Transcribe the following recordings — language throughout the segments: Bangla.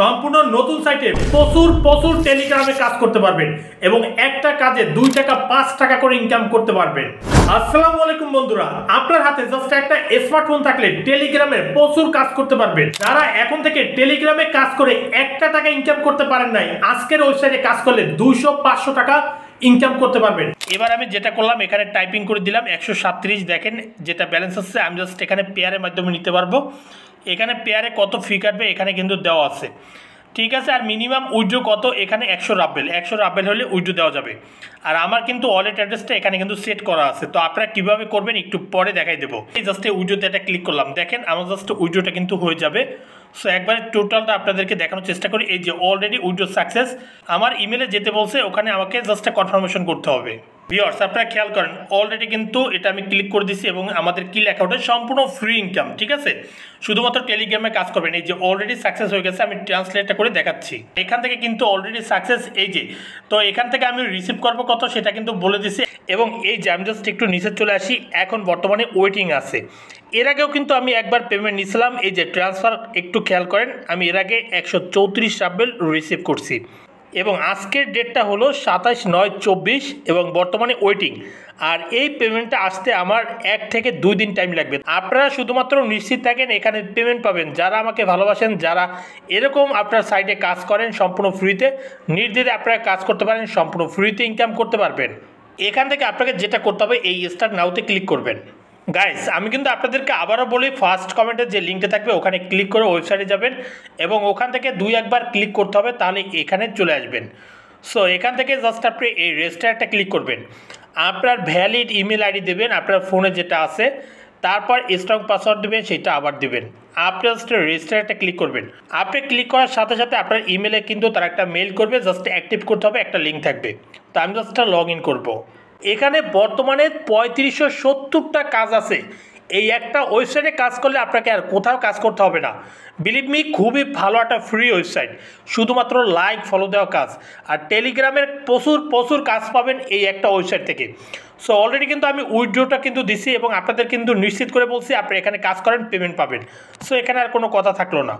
সম্পূর্ণ নতুন সাইটে প্রচুর প্রচুর টেলিগ্রামে কাজ করতে পারবেন এবং একটা কাজে দুই টাকা পাঁচ টাকা করে ইনকাম করতে পারবেন আসসালামু আলাইকুম বন্ধুরা আপনার হাতে জাস্ট একটা স্মার্টফোন থাকলে টেলিগ্রামে প্রচুর কাজ করতে পারবেন যারা এখন থেকে টেলিগ্রামে কাজ করে একটা টাকা ইনকাম করতে পারেন নাই আজকের ওয়েবসাইটে কাজ করলে দুইশো পাঁচশো টাকা ইনকাম করতে পারবেন এবার আমি যেটা করলাম এখানে টাইপিং করে দিলাম একশো দেখেন যেটা ব্যালেন্স হচ্ছে আমি জাস্ট এখানে পেয়ারের মাধ্যমে নিতে পারবো এখানে পেয়ারে কত ফি কাটবে এখানে কিন্তু দেওয়া আছে ঠিক আছে আর মিনিমাম উইড্রো কত এখানে একশো রাব্বেল একশো রাব্বেল হলে উইড্রো দেওয়া যাবে আর আমার কিন্তু ওয়ালেট অ্যাড্রেসটা এখানে কিন্তু সেট করা আছে তো আপনারা কীভাবে করবেন একটু পরে দেখাই দেবো এই জাস্ট উইড্রোতে এটা ক্লিক করলাম দেখেন আমার জাস্ট উইড্রোটা কিন্তু হয়ে যাবে সো একবারে টোটালটা আপনাদেরকে দেখানোর চেষ্টা করি এই যে অলরেডি উইড্রো সাকসেস আমার ইমেলে যেতে বলছে ওখানে আমাকে জাস্ট কনফার্মেশন করতে হবে বিয়ার্স আপনারা খেয়াল করেন অলরেডি কিন্তু এটা আমি ক্লিক করে দিছি এবং আমাদের কিল অ্যাকাউন্টে সম্পূর্ণ ফ্রি ইনকাম ঠিক আছে শুধুমাত্র টেলিগ্রামে কাজ করবেন এই যে অলরেডি সাকসেস হয়ে গেছে আমি ট্রান্সলেটটা করে দেখাচ্ছি এখান থেকে কিন্তু অলরেডি সাকসেস এই যে তো এখান থেকে আমি রিসিভ করব কত সেটা কিন্তু বলে দিছি এবং এই যে আমি জাস্ট একটু নিচে চলে আসি এখন বর্তমানে ওয়েটিং আছে এর আগেও কিন্তু আমি একবার পেমেন্ট নিছিলাম এই যে ট্রান্সফার একটু খেয়াল করেন আমি এর আগে একশো চৌত্রিশ রিসিভ করছি এবং আজকের ডেটটা হলো সাতাশ নয় চব্বিশ এবং বর্তমানে ওয়েটিং আর এই পেমেন্টটা আসতে আমার এক থেকে দুই দিন টাইম লাগবে আপনারা শুধুমাত্র নিশ্চিত থাকেন এখানে পেমেন্ট পাবেন যারা আমাকে ভালোবাসেন যারা এরকম আপনার সাইটে কাজ করেন সম্পূর্ণ ফ্রিতে নির্দিদে আপনারা কাজ করতে পারেন সম্পূর্ণ ফ্রিতে ইনকাম করতে পারবেন এখান থেকে আপনাকে যেটা করতে হবে এই স্টার নাওতে ক্লিক করবেন গাইস আমি কিন্তু আপনাদেরকে আবারও বলি ফার্স্ট কমেন্টের যে লিঙ্কটা থাকবে ওখানে ক্লিক করে ওয়েবসাইটে যাবেন এবং ওখান থেকে দুই একবার ক্লিক করতে হবে তাহলে এখানে চলে আসবেন সো এখান থেকে জাস্ট আপনি এই রেজিস্টারটা ক্লিক করবেন আপনার ভ্যালিড ইমেল আইডি দেবেন আপনার ফোনে যেটা আছে তারপর স্ট্রং পাসওয়ার্ড দেবেন সেটা আবার দেবেন আপনি জাস্ট রেজিস্টারটা ক্লিক করবেন আপনি ক্লিক করার সাথে সাথে আপনার ইমেলে কিন্তু তার একটা মেল করবে জাস্ট অ্যাক্টিভ করতে হবে একটা লিঙ্ক থাকবে তো আমি জাস্ট লগ ইন করবো এখানে বর্তমানে পঁয়ত্রিশশো সত্তরটা কাজ আছে এই একটা ওয়েবসাইটে কাজ করলে আপনাকে আর কোথাও কাজ করতে হবে না বিলিভ মি খুবই ভালো একটা ফ্রি ওয়েবসাইট শুধুমাত্র লাইক ফলো দেওয়া কাজ আর টেলিগ্রামের প্রচুর প্রচুর কাজ পাবেন এই একটা ওয়েবসাইট থেকে সো অলরেডি কিন্তু আমি উইড্রোটা কিন্তু দিছি এবং আপনাদের কিন্তু নিশ্চিত করে বলছি আপনি এখানে কাজ করেন পেমেন্ট পাবেন সো এখানে আর কোনো কথা থাকলো না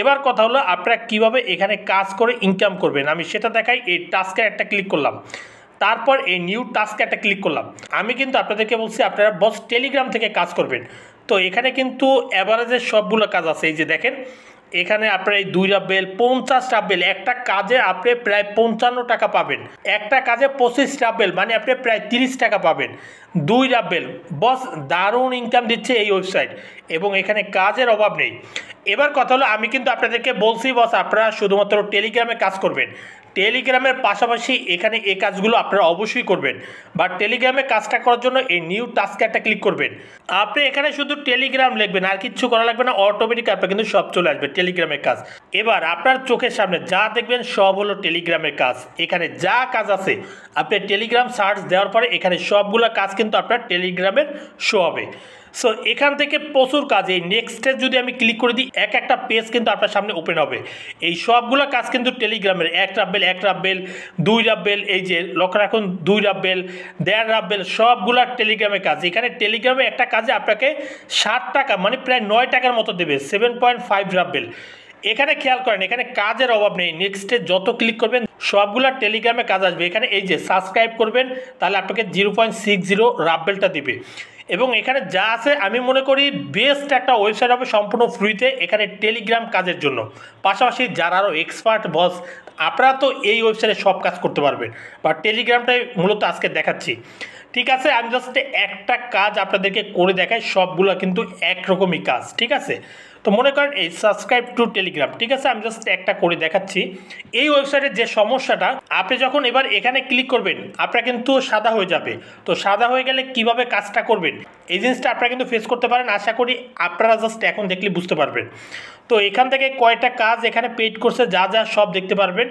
এবার কথা হলো আপনারা কীভাবে এখানে কাজ করে ইনকাম করবেন আমি সেটা দেখাই এই টাস্কে একটা ক্লিক করলাম তারপর এই নিউ টাস্ক একটা ক্লিক করলাম আমি কিন্তু আপনাদেরকে বলছি আপনারা বস টেলিগ্রাম থেকে কাজ করবেন তো এখানে কিন্তু অ্যাভারেজের সবগুলো কাজ আছে এই যে দেখেন এখানে আপনার এই দুই রাব্বেল পঞ্চাশ রাব্বেল একটা কাজে আপনি প্রায় পঞ্চান্ন টাকা পাবেন একটা কাজে পঁচিশ বেল মানে আপনি প্রায় তিরিশ টাকা পাবেন দুই রাব্বেল বস দারুণ ইনকাম দিচ্ছে এই ওয়েবসাইট এবং এখানে কাজের অভাব নেই এবার কথা হলো আমি কিন্তু আপনাদেরকে বলছি বস আপনারা শুধুমাত্র টেলিগ্রামে কাজ করবেন টেলিগ্রামের পাশাপাশি এখানে এই কাজগুলো আপনারা অবশ্যই করবেন বা টেলিগ্রামে কাজটা করার জন্য এই নিউ টাস্কে একটা ক্লিক করবেন আপনি এখানে শুধু টেলিগ্রাম লিখবেন আর কিচ্ছু করা লাগবে না অটোমেটিক আপনার কিন্তু সব চলে আসবে টেলিগ্রামের কাজ এবার আপনার চোখের সামনে যা দেখবেন সব হলো টেলিগ্রামের কাজ এখানে যা কাজ আছে আপনি টেলিগ্রাম সার্চ দেওয়ার পরে এখানে সবগুলো কাজ কিন্তু আপনার টেলিগ্রামের শো হবে সো এখান থেকে প্রচুর কাজ এই নেক্সটে যদি আমি ক্লিক করে দিই এক একটা পেজ কিন্তু আপনার সামনে ওপেন হবে এই সবগুলো কাজ কিন্তু টেলিগ্রামের এক রাব্বেল এক রাব্বেল দুই রাব্বেল এই যে লক্ষ্য রাখুন দুই রাব্বেল দেড় রাব্বেল সবগুলো টেলিগ্রামের কাজ এখানে টেলিগ্রামে একটা কাজে আপনাকে ষাট টাকা মানে প্রায় নয় টাকার মতো দেবে সেভেন পয়েন্ট ফাইভ রাব্বেল এখানে খেয়াল করেন এখানে কাজের অভাব নেই নেক্সটে যত ক্লিক করবেন সবগুলো টেলিগ্রামে কাজ আসবে এখানে এই যে সাবস্ক্রাইব করবেন তাহলে আপনাকে জিরো পয়েন্ট সিক্স জিরো রাব্বেলটা দেবে এবং এখানে যা আছে আমি মনে করি বেস্ট একটা ওয়েবসাইট হবে সম্পূর্ণ ফ্রিতে এখানে টেলিগ্রাম কাজের জন্য পাশাপাশি যারা আরও এক্সপার্ট বস আপনারা তো এই ওয়েবসাইটে সব কাজ করতে পারবেন বা টেলিগ্রামটাই মূলত আজকে দেখাচ্ছি ঠিক আছে আমি জাস্ট একটা কাজ আপনাদেরকে করে দেখাই সবগুলো কিন্তু একরকমই কাজ ঠিক আছে তো মনে করেন এই সাবস্ক্রাইব টু টেলিগ্রাম ঠিক আছে আমি জাস্ট একটা করে দেখাচ্ছি এই ওয়েবসাইটের যে সমস্যাটা আপনি যখন এবার এখানে ক্লিক করবেন আপনারা কিন্তু সাদা হয়ে যাবে তো সাদা হয়ে গেলে কিভাবে কাজটা করবেন এই জিনিসটা আপনারা কিন্তু ফেস করতে পারেন আশা করি আপনারা জাস্ট এখন দেখলে বুঝতে পারবেন তো এখান থেকে কয়টা কাজ এখানে পেড করছে যা যা সব দেখতে পারবেন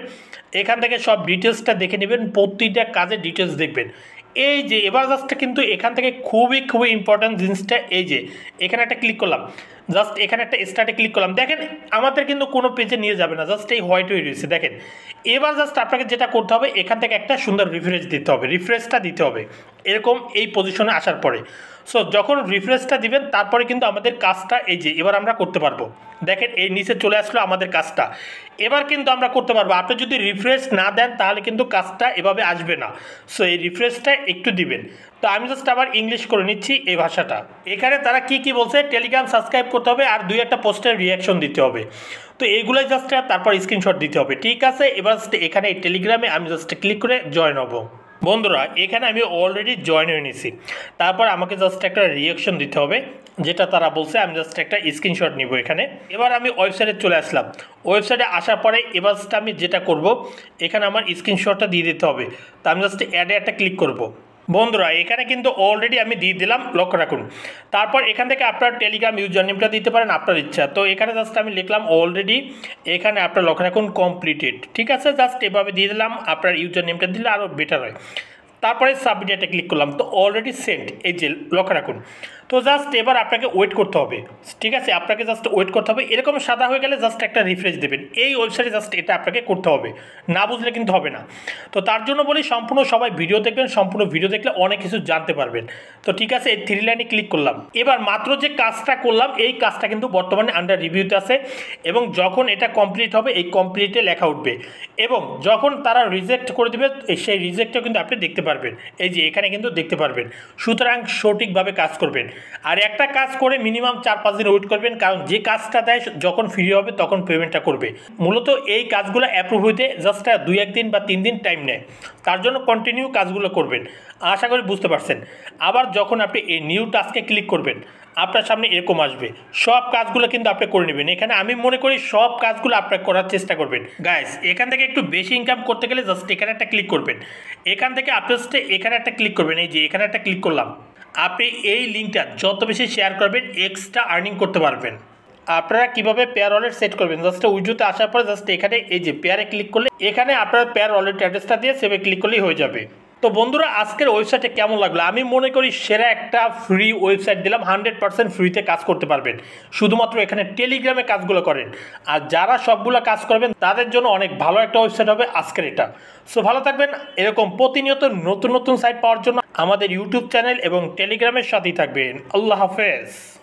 এখান থেকে সব ডিটেলসটা দেখে নেবেন প্রতিটা কাজের ডিটেলস দেখবেন এই যে এবার কিন্তু এখান থেকে খুবই খুবই ইম্পর্ট্যান্ট জিনিসটা এই যে এখানে একটা ক্লিক করলাম জাস্ট এখানে একটা স্টার্টে ক্লিক করলাম দেখেন আমাদের কিন্তু কোনো পেজে নিয়ে যাবে না জাস্ট এই হোয়াইট হয়ে রয়েছে দেখেন এবার জাস্ট আপনাকে যেটা করতে হবে এখান থেকে একটা সুন্দর রিফ্রেশ দিতে হবে রিফ্রেশটা দিতে হবে এরকম এই পজিশনে আসার পরে সো যখন রিফ্রেশটা দিবেন তারপরে কিন্তু আমাদের কাজটা এই যে এবার আমরা করতে পারবো দেখেন এই নিচে চলে আসলো আমাদের কাজটা এবার কিন্তু আমরা করতে পারবো আপনি যদি রিফ্রেশ না দেন তাহলে কিন্তু কাজটা এভাবে আসবে না সো এই রিফ্রেশটা একটু দিবেন তো আমি জাস্ট আবার ইংলিশ করে নিচ্ছি এই ভাষাটা এখানে তারা কি কি বলছে টেলিগ্রাম সাবস্ক্রাইব করতে হবে আর দুই একটা পোস্টের রিয়াকশন দিতে হবে তো এইগুলোই জাস্ট তারপর স্ক্রিনশট দিতে হবে ঠিক আছে এবার জাস্ট এখানে টেলিগ্রামে আমি জাস্ট ক্লিক করে জয়েন হবো বন্ধুরা এখানে আমি অলরেডি জয়েন হয়ে নিছি তারপর আমাকে জাস্ট একটা রিয়াকশন দিতে হবে যেটা তারা বলছে আমি জাস্ট একটা স্ক্রিনশট নিব এখানে এবার আমি ওয়েবসাইটে চলে আসলাম ওয়েবসাইটে আসার পরে এবার আমি যেটা করব এখানে আমার স্ক্রিনশটটা দিয়ে দিতে হবে তো আমি জাস্ট অ্যাডে একটা ক্লিক করব বন্ধুরা এখানে কিন্তু অলরেডি আমি দিয়ে দিলাম লক্ষ্য রাখুন তারপর এখান থেকে আপনার টেলিগ্রাম ইউজার নেমটা দিতে পারেন আপনার ইচ্ছা তো এখানে জাস্ট আমি লিখলাম অলরেডি এখানে আপনার লক্ষ্য রাখুন কমপ্লিটেড ঠিক আছে জাস্ট এভাবে দিয়ে দিলাম আপনার ইউজার নেমটা দিলে আরও বেটার হয় তারপরে সাবমিটেটে ক্লিক করলাম তো অলরেডি সেন্ট এই যে লক্ষ্য রাখুন তো জাস্ট এবার আপনাকে ওয়েট করতে হবে ঠিক আছে আপনাকে জাস্ট ওয়েট করতে হবে এরকম সাদা হয়ে গেলে জাস্ট একটা রিফ্রেশ দেবেন এই ওয়েবসাইটে জাস্ট এটা আপনাকে করতে হবে না বুঝলে কিন্তু হবে না তো তার জন্য বলি সম্পূর্ণ সবাই ভিডিও দেখবেন সম্পূর্ণ ভিডিও দেখলে অনেক কিছু জানতে পারবেন তো ঠিক আছে এই থ্রি লাইনে ক্লিক করলাম এবার মাত্র যে কাজটা করলাম এই কাজটা কিন্তু বর্তমানে আন্ডার রিভিউতে আছে এবং যখন এটা কমপ্লিট হবে এই কমপ্লিটে লেখা উঠবে এবং যখন তারা রিজেক্ট করে দেবে সেই রিজেক্টটা কিন্তু আপনি দেখতে পারবেন এই যে এখানে কিন্তু দেখতে পারবেন সুতরাং সঠিকভাবে কাজ করবেন আর একটা কাজ করে মিনিমাম চার পাঁচ দিন ওয়েট করবেন কারণ যে কাজটা দেয় যখন ফ্রি হবে তখন পেমেন্টটা করবে মূলত এই কাজগুলো অ্যাপ্রুভ হইতে জাস্ট দুই একদিন বা তিন দিন টাইম নেয় তার জন্য কন্টিনিউ কাজগুলো করবেন আশা করি বুঝতে পারছেন আবার যখন আপনি এই নিউ টাস্কে ক্লিক করবেন আপনার সামনে এরকম আসবে সব কাজগুলো কিন্তু আপনি করে নেবেন এখানে আমি মনে করি সব কাজগুলো আপনার করার চেষ্টা করবেন গাইস এখান থেকে একটু বেশি ইনকাম করতে গেলে জাস্ট এখানে একটা ক্লিক করবেন এখান থেকে আপনি জাস্ট এখানে একটা ক্লিক করবেন এই যে এখানে একটা ক্লিক করলাম আপনি এই লিঙ্কটা যত বেশি শেয়ার করবেন এক্সট্রা আর্নিং করতে পারবেন আপনারা কিভাবে পেয়ার ওয়ালেট সেট করবেন জাস্ট উইজুতে আসার পরে জাস্ট এখানে এই যে পেয়ারে ক্লিক করলে এখানে আপনার পেয়ার ওয়ালেট অ্যাড্রেসটা দিয়ে সেভে ক্লিক করলেই হয়ে যাবে তো বন্ধুরা আজকের ওয়েবসাইটে কেমন লাগলো আমি মনে করি সেরা একটা ফ্রি ওয়েবসাইট দিলাম হান্ড্রেড পার্সেন্ট ফ্রিতে কাজ করতে পারবেন শুধুমাত্র এখানে টেলিগ্রামে কাজগুলো করেন আর যারা সবগুলো কাজ করবেন তাদের জন্য অনেক ভালো একটা ওয়েবসাইট হবে আজকের এটা সো ভালো থাকবেন এরকম প্রতিনিয়ত নতুন নতুন সাইট পাওয়ার জন্য আমাদের ইউটিউব চ্যানেল এবং টেলিগ্রামের সাথেই থাকবেন আল্লাহ হাফেজ